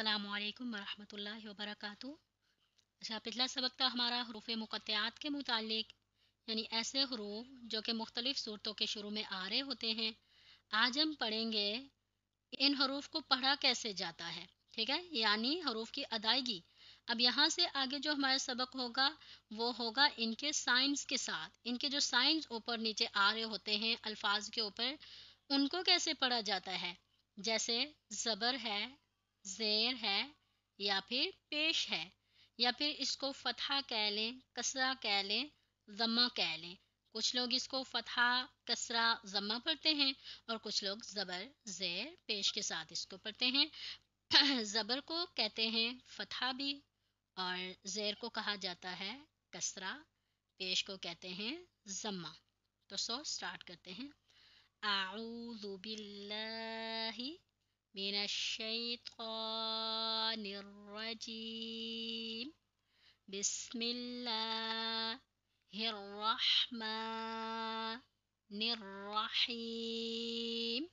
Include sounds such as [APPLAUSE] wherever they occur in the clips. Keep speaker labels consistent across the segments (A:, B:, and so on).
A: अल्लाम वरहमल वबरक अच्छा पिछला सबक था हमारा हरूफ मुक़त्यात के मुतालिक यानी ऐसे हरूफ जो कि मुख्तलिफ़ सूरतों के शुरू में आ रहे होते हैं आज हम पढ़ेंगे इन हरूफ को पढ़ा कैसे जाता है ठीक है यानी हरूफ की अदायगी अब यहाँ से आगे जो हमारा सबक होगा वो होगा इनके साइंस के साथ इनके जो साइंस ऊपर नीचे आ रहे होते हैं अल्फाज के ऊपर उनको कैसे पढ़ा जाता है जैसे ज़बर है जेर है या फिर पेश है या फिर इसको फतहा कह लें कसरा कह लें जमा कह लें कुछ लोग इसको फतहा कसरा जमा पढ़ते हैं और कुछ लोग ज़बर जेर पेश के साथ इसको पढ़ते हैं [CLEARS THROAT] ज़बर को कहते हैं फतहा भी और जेर को कहा जाता है कसरा पेश को कहते हैं जमा तो सो स्टार्ट करते हैं आऊदुबिल्लाही من الشيطان الرجيم بسم الله الرحمن الرحيم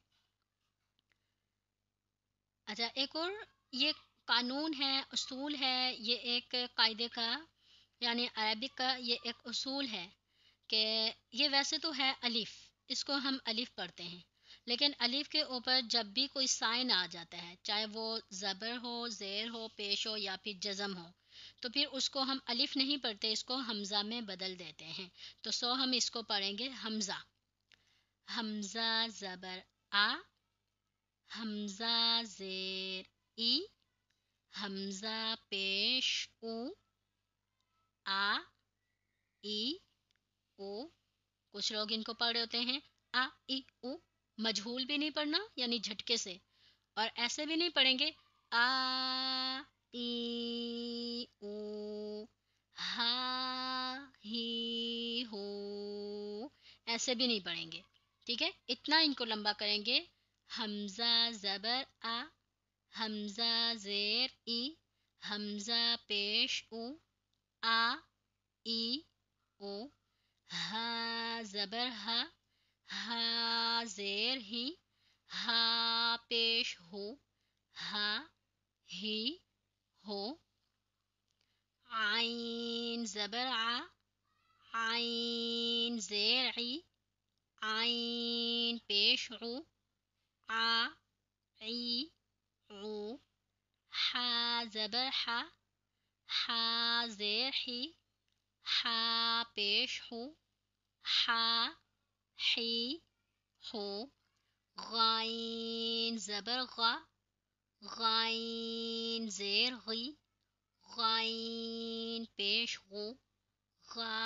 A: अच्छा एक और ये कानून है असूल है ये एक कायदे का यानी अरबिक का ये एक असूल है कि ये वैसे तो है अलिफ़ इसको हम अलिफ़ पढ़ते हैं लेकिन अलीफ के ऊपर जब भी कोई साइन आ जाता है चाहे वो ज़बर हो ज़ेर हो पेश हो या फिर जज़म हो तो फिर उसको हम अलिफ नहीं पढ़ते इसको हमज़ा में बदल देते हैं तो सो हम इसको पढ़ेंगे हमज़ा हमज़ा ज़बर आ हमज़ा ज़ेर ई हमज़ा पेश ऊ आ ई ओ कुछ लोग इनको पढ़ होते हैं आ ई ऊ मजहूल भी नहीं पढ़ना यानी झटके से और ऐसे भी नहीं पढ़ेंगे आ ई ओ हा ही हो ऐसे भी नहीं पढ़ेंगे ठीक है इतना इनको लंबा करेंगे हमजा जबर आ हमजा जेर ई हमजा पेश ओ आ ई ओ हा जबर हा ها زير هي ها پیش هو ها هي هو عين زبر ع عين زير عين پیش عو ع عي عو ح زبر ح ح زير حي ح پیش حو ح حی خو غین زبر غا غین زیر غی غین پیش غو غا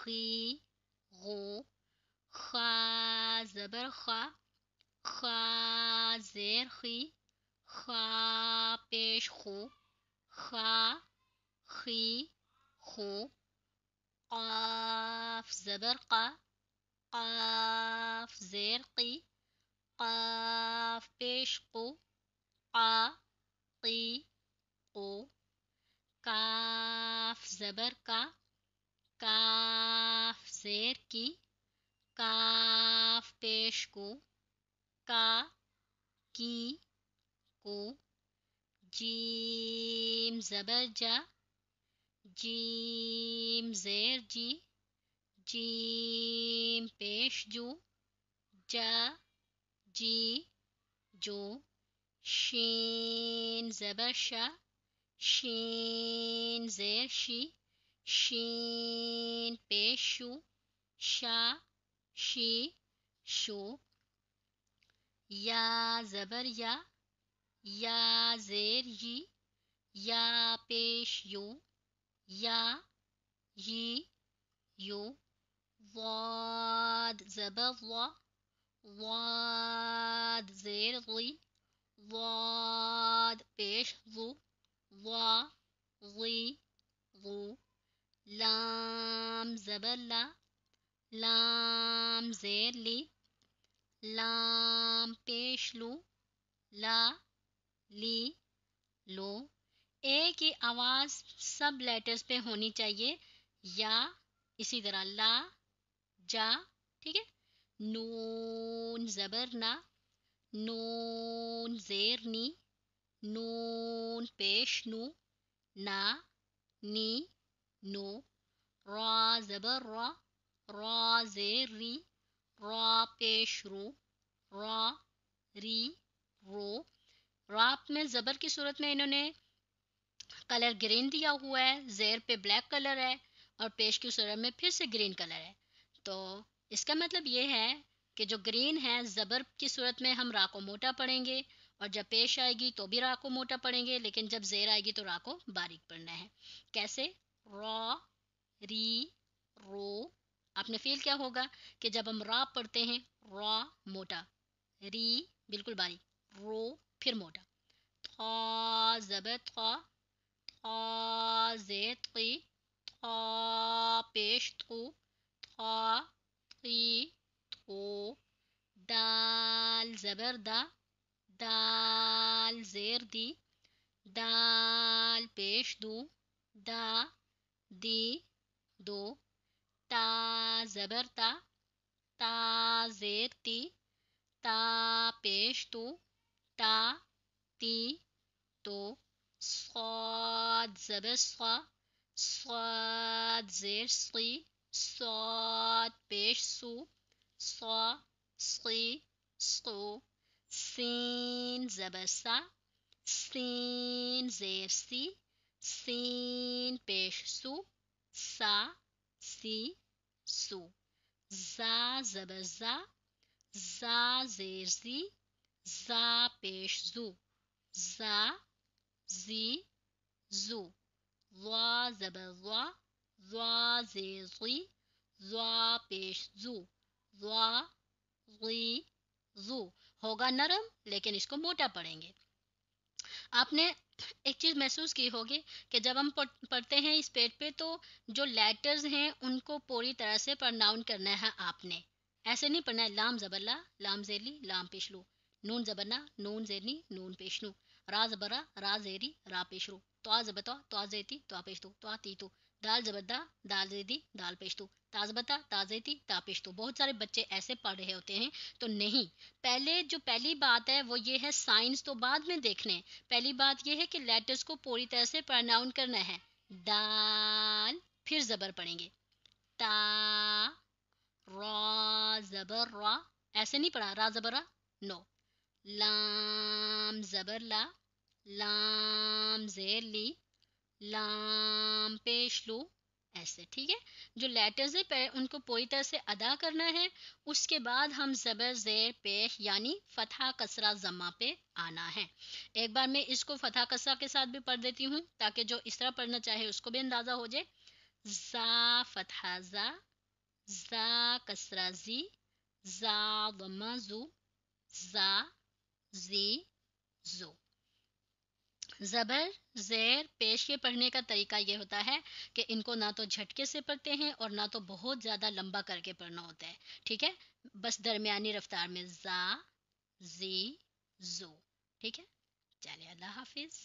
A: غی غو خا زبر خا خا زیر خی خا پیش خو خا خی خو قاف زبر قا काफ जेर की काफ पेश को आ की को काफ जबर का काफ जेर की काफ पेश को का की जबर जा जीम जेर जी चीम पेश जू जा जी जो शीन जबर शाह शीन जेर शी शीन पेश शू शा शी शो या जबर या या जेर यी या पेश यो या यी यो ضاد زبر ضاد زير ضي ضاد بيش ضو ضا ضي ضو لام زبر لام زير لي لام بيش لو لا لي لو ए की आवाज़ सब लेटर्स पे होनी चाहिए या इसी तरह ला जा ठीक है नून जबर ना नून जेर नी नून पेश नू ना नी नो रा जबर रा रा जेर री रा पेश रो रा री रो राप में ज़बर की सूरत में इन्होंने कलर ग्रीन दिया हुआ है जेर पे ब्लैक कलर है और पेश की सूरत में फिर से ग्रीन कलर है तो इसका मतलब ये है कि जो ग्रीन है ज़बर की सूरत में हम रा मोटा पढ़ेंगे और जब पेश आएगी तो भी रा को मोटा पढ़ेंगे लेकिन जब जेर आएगी तो रा को बारीक पढ़ना है कैसे रॉ री रो आपने फील क्या होगा कि जब हम रा पढ़ते हैं रॉ मोटा री बिल्कुल बारीक रो फिर मोटा था जबर था था जे थी था पेश थू قا قي طو دال زبر دا دال زير دي دال پیش دو دا دی دو تا زبر تا تا زیر تی تا پیش تو تا تی تو صاد زبر صا صاد زیر صی صاد peixe, su, só, si, su, sin, zabassa, sin, zersi, sin, peixe, su, sa, si, su, za, zabassa, za, zersi, za, peixe, zu, za, zi, zu, ló, zabassa, zwa जे जी zwa पेश zu zwa जी zu होगा नरम लेकिन इसको मोटा पढ़ेंगे आपने एक चीज़ महसूस की होगी कि जब हम पढ़ते हैं इस पेज पे तो जो लेटर्स हैं उनको पूरी तरह से प्रनाउन करना है आपने ऐसे नहीं पढ़ना है लाम जबरला लाम जेली लाम पेशलू नून जबरना नून जेनी नून पेशनू रा जबरा रा जेरी रा पेशरू तो आ जबता तो आ जेती तो आ पेश तो आ ती तो दाल जबरदा दाल जैदी दाल पेश्तू तो। ताजबता ता पेश्तू तो। बहुत सारे बच्चे ऐसे पढ़ रहे होते हैं तो नहीं पहले जो पहली बात है वो ये है साइंस तो बाद में देखने पहली बात ये है कि लेटर्स को पूरी तरह से प्रनाउन करना है दाल फिर जबर पढ़ेंगे ता रा जबर रा ऐसे नहीं पढ़ा रा जबर रा नो लाम जबर ला लाम जेर ली लाम पेश लू ऐसे ठीक है जो लेटर्स है उनको पूरी तरह से अदा करना है उसके बाद हम जबर जेर पेश यानी फतहा कसरा जमा पे आना है एक बार मैं इसको फतहा कसरा के साथ भी पढ़ देती हूँ ताकि जो इस तरह पढ़ना चाहे उसको भी अंदाज़ा हो जाए जा फतहा जा जा कसरा जी जा वमा जू जा जी जू ज़बर ज़ैर पेश के पढ़ने का तरीका ये होता है कि इनको ना तो झटके से पढ़ते हैं और ना तो बहुत ज़्यादा लंबा करके पढ़ना होता है ठीक है बस दरमियानी रफ्तार में ज़ा जी जो ठीक है चलिए अल्लाह हाफिज़